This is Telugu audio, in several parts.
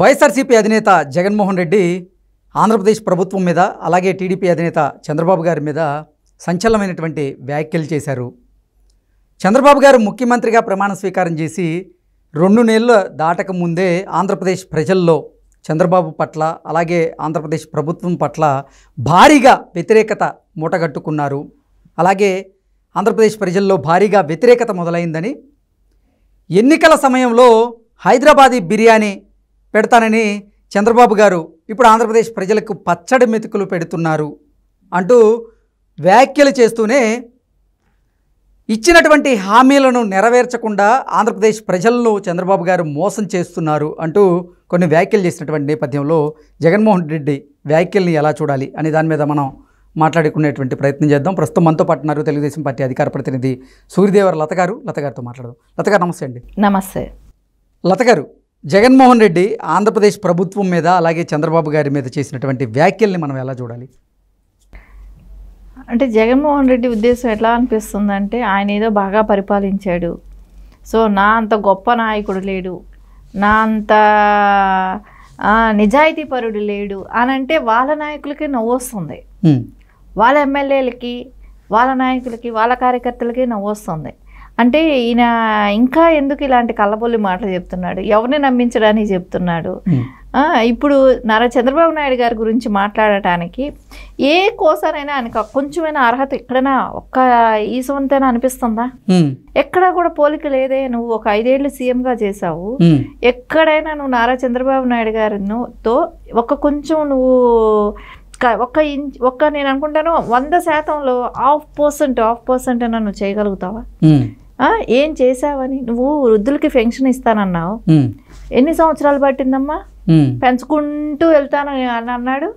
వైఎస్ఆర్సీపీ అధినేత జగన్మోహన్ రెడ్డి ఆంధ్రప్రదేశ్ ప్రభుత్వం మీద అలాగే టీడీపీ అధినేత చంద్రబాబు గారి మీద సంచలనమైనటువంటి వ్యాఖ్యలు చేశారు చంద్రబాబు గారు ముఖ్యమంత్రిగా ప్రమాణ స్వీకారం చేసి రెండు నెలలు దాటక ముందే ఆంధ్రప్రదేశ్ ప్రజల్లో చంద్రబాబు పట్ల అలాగే ఆంధ్రప్రదేశ్ ప్రభుత్వం పట్ల భారీగా వ్యతిరేకత మూటగట్టుకున్నారు అలాగే ఆంధ్రప్రదేశ్ ప్రజల్లో భారీగా వ్యతిరేకత మొదలైందని ఎన్నికల సమయంలో హైదరాబాదీ బిర్యానీ పెడతానని చంద్రబాబు గారు ఇప్పుడు ఆంధ్రప్రదేశ్ ప్రజలకు పచ్చడి మెతుకులు పెడుతున్నారు అంటూ వ్యాఖ్యలు చేస్తూనే ఇచ్చినటువంటి హామీలను నెరవేర్చకుండా ఆంధ్రప్రదేశ్ ప్రజలను చంద్రబాబు గారు మోసం చేస్తున్నారు అంటూ కొన్ని వ్యాఖ్యలు చేసినటువంటి నేపథ్యంలో జగన్మోహన్ రెడ్డి వ్యాఖ్యల్ని ఎలా చూడాలి అనే దాని మీద మనం మాట్లాడుకునేటువంటి ప్రయత్నం చేద్దాం ప్రస్తుతం మనతో పట్టున్నారు తెలుగుదేశం పార్టీ అధికార ప్రతినిధి సూర్యదేవర్ లత గారు లత గారితో మాట్లాడదాం లత గారు నమస్తే అండి నమస్తే లత గారు జగన్మోహన్ రెడ్డి ఆంధ్రప్రదేశ్ ప్రభుత్వం మీద అలాగే చంద్రబాబు గారి మీద చేసినటువంటి వ్యాఖ్యల్ని మనం ఎలా చూడాలి అంటే జగన్మోహన్ రెడ్డి ఉద్దేశం ఎట్లా అనిపిస్తుంది అంటే ఆయన ఏదో బాగా పరిపాలించాడు సో నా అంత గొప్ప నాయకుడు లేడు నా అంత నిజాయితీ పరుడు లేడు అని అంటే వాళ్ళ నాయకులకి నవ్వు వస్తుంది వాళ్ళ ఎమ్మెల్యేలకి వాళ్ళ నాయకులకి వాళ్ళ కార్యకర్తలకి నవ్వు వస్తుంది అంటే ఈయన ఇంకా ఎందుకు ఇలాంటి కళ్ళబొల్లి మాటలు చెప్తున్నాడు ఎవరిని నమ్మించడానికి చెప్తున్నాడు ఇప్పుడు నారా చంద్రబాబు నాయుడు గారి గురించి మాట్లాడటానికి ఏ కోసానైనా ఆయనకు కొంచెమైనా అర్హత ఎక్కడైనా ఒక్క ఈసవంతైనా అనిపిస్తుందా ఎక్కడా కూడా పోలిక లేదే నువ్వు ఒక ఐదేళ్లు సీఎంగా చేసావు ఎక్కడైనా నువ్వు నారా చంద్రబాబు నాయుడు గారితో ఒక కొంచెం నువ్వు ఒక్క ఇంచ్ ఒక్క నేను అనుకుంటాను వంద శాతంలో హాఫ్ పర్సెంట్ హాఫ్ పర్సెంట్ అయినా నువ్వు చేయగలుగుతావా ఏం చేసావని నువ్వు వృద్ధులకి పెన్షన్ ఇస్తానన్నావు ఎన్ని సంవత్సరాలు పట్టిందమ్మా పెంచుకుంటూ వెళ్తానని అని అన్నాడు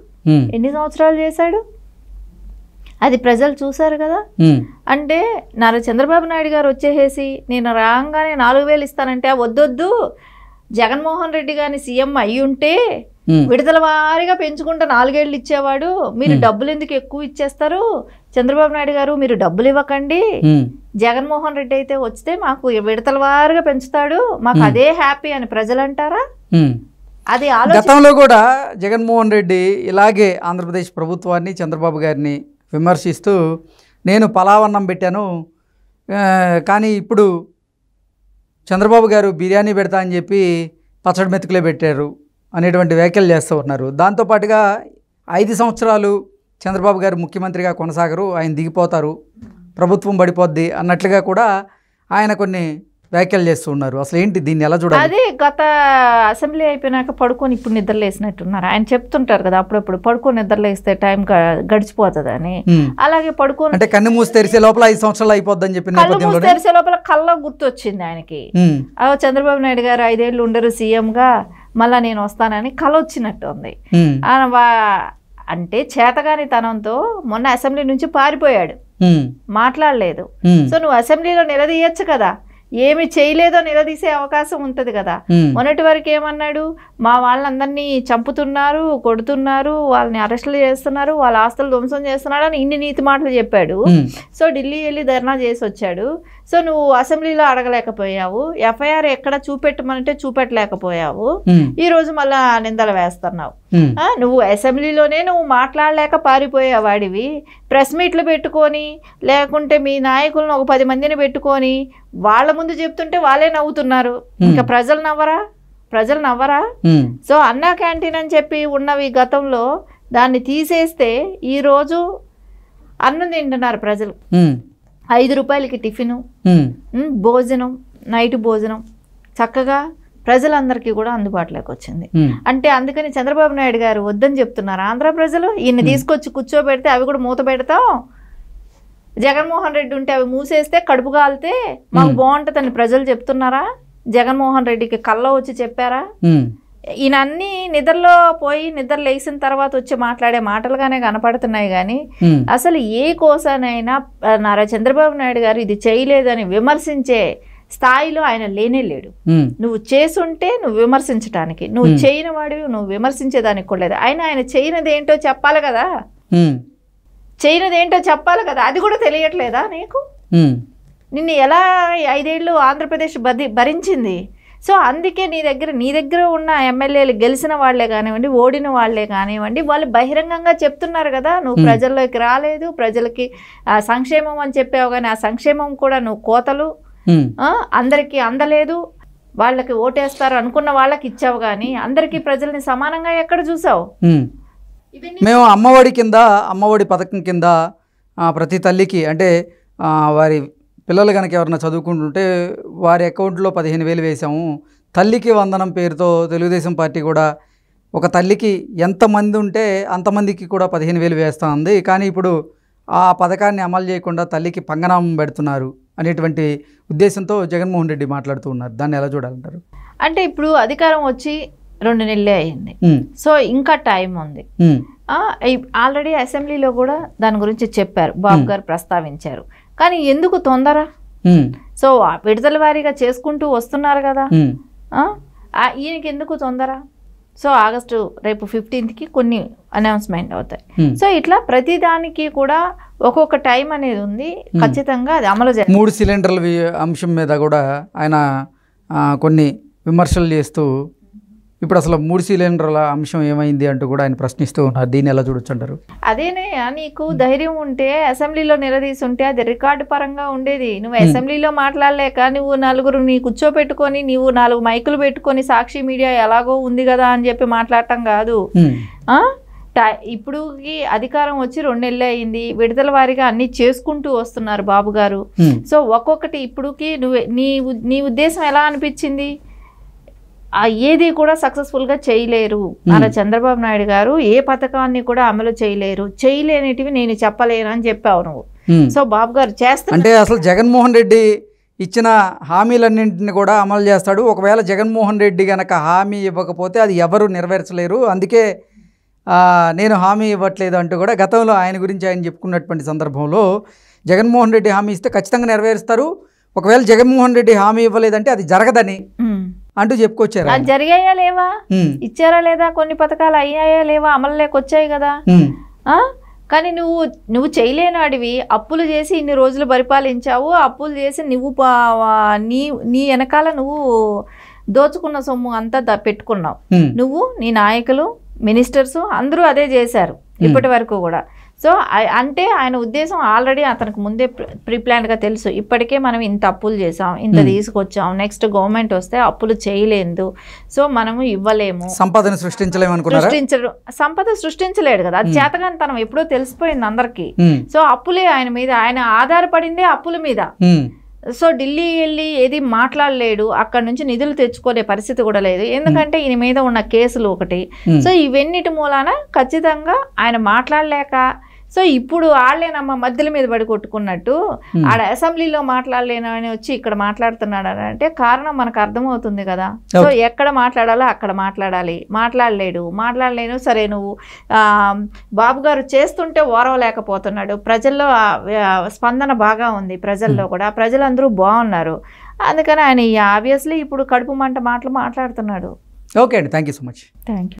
ఎన్ని సంవత్సరాలు చేశాడు అది ప్రజలు చూశారు కదా అంటే నా చంద్రబాబు నాయుడు గారు వచ్చేసేసి నేను రాగానే నాలుగు వేలు ఇస్తానంటే వద్దొద్దు జగన్మోహన్ రెడ్డి గారిని సీఎం అయి ఉంటే విడతల వారిగా పెంచుకుంటే నాలుగేళ్ళు ఇచ్చేవాడు మీరు డబ్బులు ఎందుకు ఎక్కువ ఇచ్చేస్తారు చంద్రబాబు నాయుడు గారు మీరు డబ్బులు ఇవ్వకండి జగన్మోహన్ రెడ్డి అయితే వస్తే మాకు విడతల వారుగా పెంచుతాడు మాకు అదే హ్యాపీ అని ప్రజలు అంటారా అది గతంలో కూడా జగన్మోహన్ రెడ్డి ఇలాగే ఆంధ్రప్రదేశ్ ప్రభుత్వాన్ని చంద్రబాబు గారిని విమర్శిస్తూ నేను పలావన్నం పెట్టాను కానీ ఇప్పుడు చంద్రబాబు గారు బిర్యానీ పెడతా అని చెప్పి పచ్చడి మెతుకులే పెట్టారు అనేటువంటి వ్యాఖ్యలు చేస్తూ ఉన్నారు దాంతోపాటుగా ఐదు సంవత్సరాలు చంద్రబాబు గారు ముఖ్యమంత్రిగా కొనసాగరు ఆయన దిగిపోతారు ప్రభుత్వం పడిపోద్ది అన్నట్లుగా కూడా ఆయన కొన్ని వ్యాఖ్యలు చేస్తున్నారు అసలు ఏంటి దీన్ని ఎలా చూడాలి అదే గత అసెంబ్లీ అయిపోయినాక పడుకొని ఇప్పుడు నిద్రలేసినట్టున్నారు ఆయన చెప్తుంటారు కదా అప్పుడప్పుడు పడుకొని నిద్రలేస్తే టైం అని అలాగే పడుకొని అంటే కన్ను మూసి తెరిసే లోపల ఐదు సంవత్సరాలు అని చెప్పి కళ్ళు మూసి తెరిసే లోపల కళ్ళ గుర్తొచ్చింది ఆయనకి చంద్రబాబు నాయుడు గారు ఐదేళ్ళు ఉండరు సీఎంగా మళ్ళా నేను వస్తానని కళ వచ్చినట్టు ఉంది అంటే చేతగాని తనంతో మొన్న అసెంబ్లీ నుంచి పారిపోయాడు మాట్లాడలేదు సో నువ్వు అసెంబ్లీలో నిలదీయచ్చు కదా ఏమి చేయలేదో నిలదీసే అవకాశం ఉంటది కదా మొన్నటి వరకు ఏమన్నాడు మా వాళ్ళందరినీ చంపుతున్నారు కొడుతున్నారు వాళ్ళని అరెస్టులు చేస్తున్నారు వాళ్ళ ఆస్తులు ధ్వంసం చేస్తున్నాడు అని ఇన్ని నీతి మాటలు చెప్పాడు సో ఢిల్లీ వెళ్ళి ధర్నా చేసి వచ్చాడు సో నువ్వు అసెంబ్లీలో అడగలేకపోయావు ఎఫ్ఐఆర్ ఎక్కడ చూపెట్టమనంటే చూపెట్టలేకపోయావు ఈ రోజు మళ్ళా నిందలు వేస్తున్నావు నువ్వు అసెంబ్లీలోనే నువ్వు మాట్లాడలేక పారిపోయేవాడివి ప్రెస్ మీట్లు పెట్టుకొని లేకుంటే మీ నాయకులను ఒక పది మందిని పెట్టుకొని వాళ్ళ ముందు చెప్తుంటే వాళ్ళే నవ్వుతున్నారు ఇంకా ప్రజలు నవ్వరా ప్రజలు నవ్వరా సో అన్నా క్యాంటీన్ అని చెప్పి ఉన్నవి గతంలో దాన్ని తీసేస్తే ఈరోజు అన్నం తింటున్నారు ప్రజలు ఐదు రూపాయలకి టిఫిను భోజనం నైట్ భోజనం చక్కగా ప్రజలందరికీ కూడా అందుబాటులోకి వచ్చింది అంటే అందుకని చంద్రబాబు నాయుడు గారు వద్దని చెప్తున్నారు ఆంధ్ర ప్రజలు ఈయన తీసుకొచ్చి కూర్చోబెడితే అవి కూడా మూత పెడతాం జగన్మోహన్ రెడ్డి ఉంటే అవి మూసేస్తే కడుపు కాలితే మాకు బాగుంటుందని ప్రజలు చెప్తున్నారా జగన్మోహన్ రెడ్డికి కళ్ళ వచ్చి చెప్పారా ఈయన నిద్రలో పోయి నిద్ర లేచిన తర్వాత వచ్చి మాట్లాడే మాటలుగానే కనపడుతున్నాయి కానీ అసలు ఏ కోసానైనా నారా చంద్రబాబు నాయుడు గారు ఇది చేయలేదని విమర్శించే స్థాయిలో ఆయన లేనే లేడు నువ్వు చేసుంటే నువ్వు విమర్శించడానికి నువ్వు చేయని వాడివి నువ్వు విమర్శించేదానికి కూడా లేదు ఆయన ఆయన చేయనిది ఏంటో చెప్పాలి కదా చేయనిది ఏంటో చెప్పాలి కదా అది కూడా తెలియట్లేదా నీకు నిన్ను ఎలా ఐదేళ్ళు ఆంధ్రప్రదేశ్ బది భరించింది సో అందుకే నీ దగ్గర నీ దగ్గర ఉన్న ఎమ్మెల్యేలు గెలిచిన వాళ్లే కానివ్వండి ఓడిన వాళ్లే కానివ్వండి వాళ్ళు బహిరంగంగా చెప్తున్నారు కదా నువ్వు ప్రజల్లోకి రాలేదు ప్రజలకి సంక్షేమం అని చెప్పావు కానీ ఆ సంక్షేమం కూడా నువ్వు కోతలు అందరికీ అందలేదు వాళ్ళకి ఓటేస్తారు అనుకున్న వాళ్ళకి ఇచ్చావు కానీ అందరికీ ప్రజల్ని సమానంగా ఎక్కడ చూసావు మేము అమ్మఒడి కింద అమ్మఒడి పథకం కింద ప్రతి తల్లికి అంటే వారి పిల్లలు కనుక ఎవరైనా చదువుకుంటుంటే వారి అకౌంట్లో పదిహేను వేలు వేసాము తల్లికి వందనం పేరుతో తెలుగుదేశం పార్టీ కూడా ఒక తల్లికి ఎంతమంది ఉంటే అంతమందికి కూడా పదిహేను వేలు వేస్తూ కానీ ఇప్పుడు ఆ పథకాన్ని అమలు చేయకుండా తల్లికి పంగనామం పెడుతున్నారు అనేటువంటి ఉద్దేశంతో జగన్మోహన్ రెడ్డి మాట్లాడుతూ ఉన్నారు దాన్ని ఎలా చూడాలంటారు అంటే ఇప్పుడు అధికారం వచ్చి రెండు నెలలే అయింది సో ఇంకా టైం ఉంది ఆల్రెడీ అసెంబ్లీలో కూడా దాని గురించి చెప్పారు బాబు గారు ప్రస్తావించారు కానీ ఎందుకు తొందర సో విడుదల వారీగా చేసుకుంటూ వస్తున్నారు కదా ఈయనకి ఎందుకు తొందర సో ఆగస్టు రేపు ఫిఫ్టీన్త్కి కొన్ని అనౌన్స్మెంట్ అవుతాయి hmm. సో ఇట్లా ప్రతిదానికి కూడా ఒక్కొక్క టైం అనేది ఉంది hmm. ఖచ్చితంగా అది అమలు జరుగుతుంది మూడు సిలిండర్ల అంశం మీద కూడా ఆయన కొన్ని విమర్శలు చేస్తూ ఇప్పుడు అసలు మూడు సిలిండర్ల అంశం ఏమైంది అంటూ కూడా ఆయన ప్రశ్నిస్తూ ఉన్నారు దీన్ని ఎలా చూడొచ్చు అంటారు అదేనే నీకు ధైర్యం ఉంటే అసెంబ్లీలో నిలదీసి ఉంటే అది రికార్డు పరంగా ఉండేది నువ్వు అసెంబ్లీలో మాట్లాడలేక నువ్వు నలుగురు నీ కూర్చోపెట్టుకొని నీవు నాలుగు మైకులు పెట్టుకొని సాక్షి మీడియా ఎలాగో ఉంది కదా అని చెప్పి మాట్లాడటం కాదు ఇప్పుడుకి అధికారం వచ్చి నెలలు అయింది విడుదల వారిగా అన్ని చేసుకుంటూ వస్తున్నారు బాబు గారు సో ఒక్కొక్కటి ఇప్పుడుకి నువ్వు నీ నీ ఉద్దేశం ఎలా అనిపించింది ఏది కూడా సక్సెస్ఫుల్గా చేయలేరు మన చంద్రబాబు నాయుడు గారు ఏ పథకాన్ని కూడా అమలు చేయలేరు చేయలేనిటివి నేను చెప్పలేను అని చెప్పావు నువ్వు సో బాబు గారు చేస్తా అంటే అసలు జగన్మోహన్ రెడ్డి ఇచ్చిన హామీలన్నింటిని కూడా అమలు చేస్తాడు ఒకవేళ జగన్మోహన్ రెడ్డి కనుక హామీ ఇవ్వకపోతే అది ఎవరు నెరవేర్చలేరు అందుకే నేను హామీ ఇవ్వట్లేదు అంటూ కూడా గతంలో ఆయన గురించి ఆయన చెప్పుకున్నటువంటి సందర్భంలో జగన్మోహన్ రెడ్డి హామీ ఇస్తే ఖచ్చితంగా నెరవేరుస్తారు ఒకవేళ జగన్మోహన్ రెడ్డి హామీ ఇవ్వలేదంటే అది జరగదని అంటూ చెప్పుకొచ్చారు అది జరిగాయా లేవా ఇచ్చారా లేదా కొన్ని పథకాలు అయ్యాయా లేవా అమలు వచ్చాయి కదా కానీ నువ్వు నువ్వు చేయలేని అడివి అప్పులు చేసి ఇన్ని రోజులు పరిపాలించావు అప్పులు చేసి నువ్వు నీ నీ వెనకాల నువ్వు దోచుకున్న సొమ్ము అంతా పెట్టుకున్నావు నువ్వు నీ నాయకులు మినిస్టర్స్ అందరూ అదే చేశారు ఇప్పటి వరకు కూడా సో అంటే ఆయన ఉద్దేశం ఆల్రెడీ అతనికి ముందే ప్రీప్లాన్గా తెలుసు ఇప్పటికే మనం ఇంత అప్పులు చేసాం ఇంత తీసుకొచ్చాం నెక్స్ట్ గవర్నమెంట్ వస్తే అప్పులు చేయలేదు సో మనము ఇవ్వలేము సంపదను సృష్టించలేము సృష్టించరు సంపద సృష్టించలేడు కదా అది చేతగాని తనం ఎప్పుడో తెలిసిపోయింది అందరికీ సో అప్పులే ఆయన మీద ఆయన ఆధారపడిందే అప్పుల మీద సో ఢిల్లీ వెళ్ళి ఏది మాట్లాడలేడు అక్కడ నుంచి నిధులు తెచ్చుకోలే పరిస్థితి కూడా లేదు ఎందుకంటే ఈయన మీద ఉన్న కేసులు ఒకటి సో ఇవన్నిటి మూలాన ఖచ్చితంగా ఆయన మాట్లాడలేక సో ఇప్పుడు వాళ్ళేనమ్మ మధ్యల మీద పడి కొట్టుకున్నట్టు ఆడ అసెంబ్లీలో మాట్లాడలేనని వచ్చి ఇక్కడ మాట్లాడుతున్నాడు అని అంటే కారణం మనకు అర్థమవుతుంది కదా సో ఎక్కడ మాట్లాడాలో అక్కడ మాట్లాడాలి మాట్లాడలేడు మాట్లాడలేను సరే నువ్వు బాబు గారు చేస్తుంటే ఓరవలేకపోతున్నాడు ప్రజల్లో స్పందన బాగా ఉంది ప్రజల్లో కూడా ప్రజలందరూ బాగున్నారు అందుకని ఆయన ఆబ్వియస్లీ ఇప్పుడు కడుపు మంట మాటలు మాట్లాడుతున్నాడు ఓకే అండి థ్యాంక్ సో మచ్ థ్యాంక్